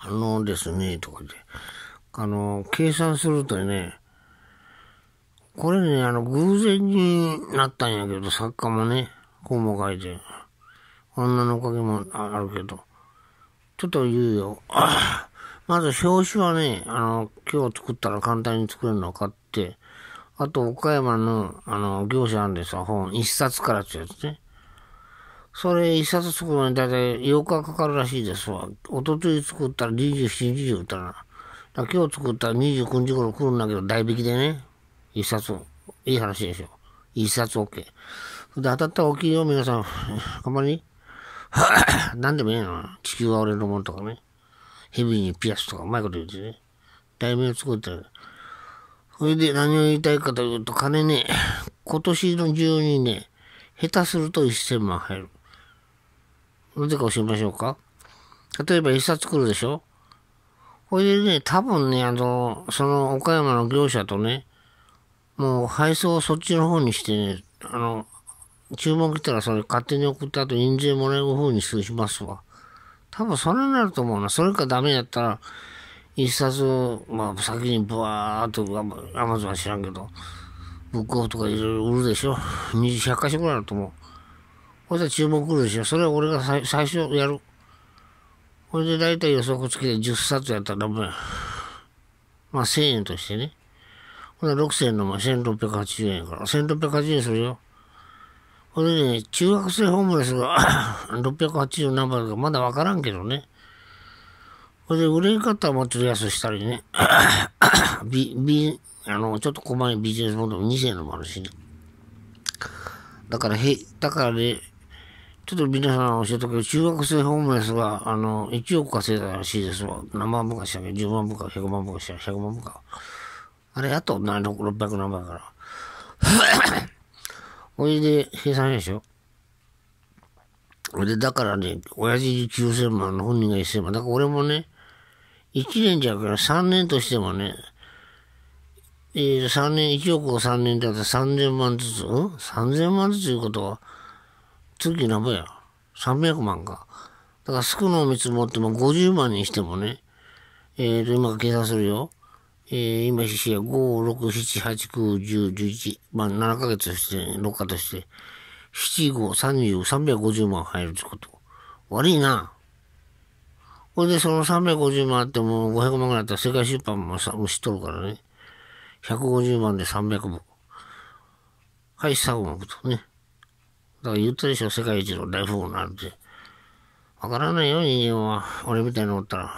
あのですね、とか言って。あの、計算するとね、これね、あの、偶然になったんやけど、作家もね、本も書いて、女のおかげもあるけど、ちょっと言うよ。まず表紙はね、あの、今日作ったら簡単に作れるのを買って、あと岡山の、あの、業者なんでさ、本、一冊からってやつね。それ一冊作るのに大体8日かかるらしいですわ。おととい作ったら27日売ったら。今日作ったら29日頃来るんだけど、代引きでね。一冊。いい話でしょ。一冊 OK。で、当たったら大きいよ、皆さん。頑張り。何でもいいな。地球は俺のものとかね。ヘビにピアスとか、うまいこと言うてね。題名を作ってる。それで何を言いたいかというと、金ね、今年の中にね、下手すると1000万入る。なぜか教えましょうか。例えば一冊来るでしょこれでね、多分ね、あの、その岡山の業者とね、もう配送をそっちの方にしてね、あの、注文来たらそれ勝手に送った後印税もらえう方にしますわ。多分それになると思うな。それかダメやったら、一冊、まあ先にブワーっとアマゾンは知らんけど、ブックオフとかいろいろ売るでしょ。20、100所ぐらいあると思う。ほら注目るでしょ。それは俺が最初やる。これで大体予測付きで10冊やったらダメまあ1000円としてね。ほな6000のまあ1680円から。1680円するよ。これね、中学生ホームレスが680 何倍かまだわからんけどね。これで売れ方はもうちょっと安くしたりね。ビ、ビ、あの、ちょっと細いビジネスモデル2000のもあるしね。だから、へ、だからね、ちょっと皆さん教えてくれ。中学生ホームレスが、あの、1億稼いだらしいですわ。何万部かしたっけ ?10 万部か100万部かしたら100万部か。あれ、あと600何万から。お いで、計算でしょそいで、だからね、親父に9000万の本人が1000万。だから俺もね、1年じゃから3年としてもね、えー、3年、1億を3年だったら3000万ずつ、うん ?3000 万ずついうことは、次何んぼや。300万か。だから少の見積もっても50万にしてもね、えっ、ー、と、今計算するよ。えー、今、ひし、や、5、6、7、8、9、10、11、まあ、7ヶ月して、6日として、7、5、30、350万入るってこと。悪いな。これでその350万あっても500万ぐらいあったら世界出版もさ、もう知っとるからね。150万で300部。はい、最後のとね。だから言ったでしょ、世界一の大富豪なんて。わからないよ、人間は。俺みたいにおったら。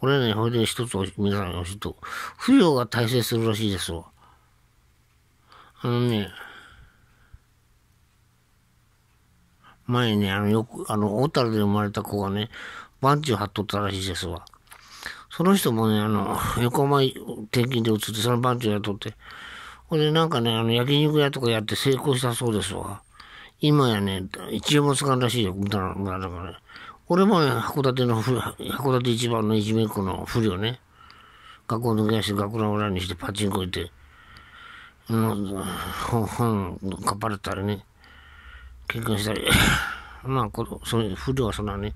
俺ね、ほいで一つ皆さんに教えと。不要が大成するらしいですわ。あのね、前ね、あの、よく、あの、小樽で生まれた子がね、バンチを貼っとったらしいですわ。その人もね、あの、横浜転勤で移って、そのンチをやって、ほんでなんかね、あの、焼肉屋とかやって成功したそうですわ。今やね、一応もつかんらしいよ、みたいな、だからね。俺もね、函館の、函館一番のいじめっ子の不良ね。学校抜け出して学校の裏にしてパチンコ行って、うん、本、本、かっぱれたりね、結婚したり、まあ、この、それ、不良はそんなね、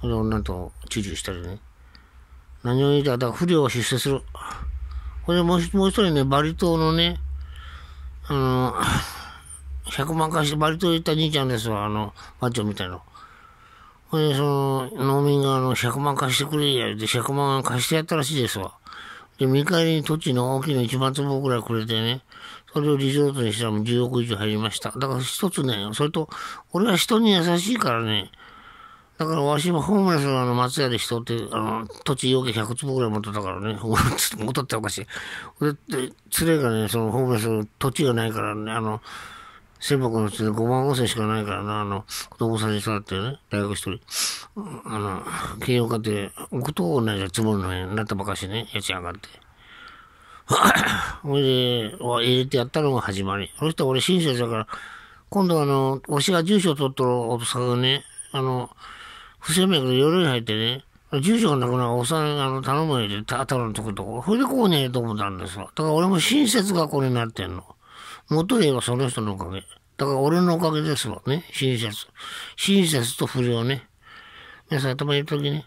それ女とチュチュしたりね。何を言いたいだから不良を出世する。これもう一人ね、バリ島のね、あの、100万貸してバリ島行った兄ちゃんですわ、あの、マッチョみたいな。ほいで、その、農民があの、100万貸してくれや、で、100万貸してやったらしいですわ。で、見返りに土地の大きな1万坪ぐらいくれてね、それをリゾートにしたらもう10億以上入りました。だから一つね、それと、俺は人に優しいからね、だからわしもホームレスのあの松屋で人って、あの、土地要件100坪ぐらい持ってたからね、持ってっておかしい。で、連れがね、そのホームレスの土地がないからね、あの、千箱のうちで5万5千しかないからな、あの、子供さんに育ってね、大学一人、あの、慶応家庭、くと同じつもるのになったばかしね、家賃上がって。ほいで、入れてやったのが始まり。そしたら俺親切だから、今度あの、推しが住所取ったお父さんがね、あの、不整脈で夜に入ってね、住所がなくなるおさん、あの、頼むよって、たたるのとことこ。それでこうね、と思ったんですよ。だから俺も親切がこれになってんの。元家はその人のおかげ。だから俺のおかげですわね。親切。親切と不良ね。皆さん頭いい時ね。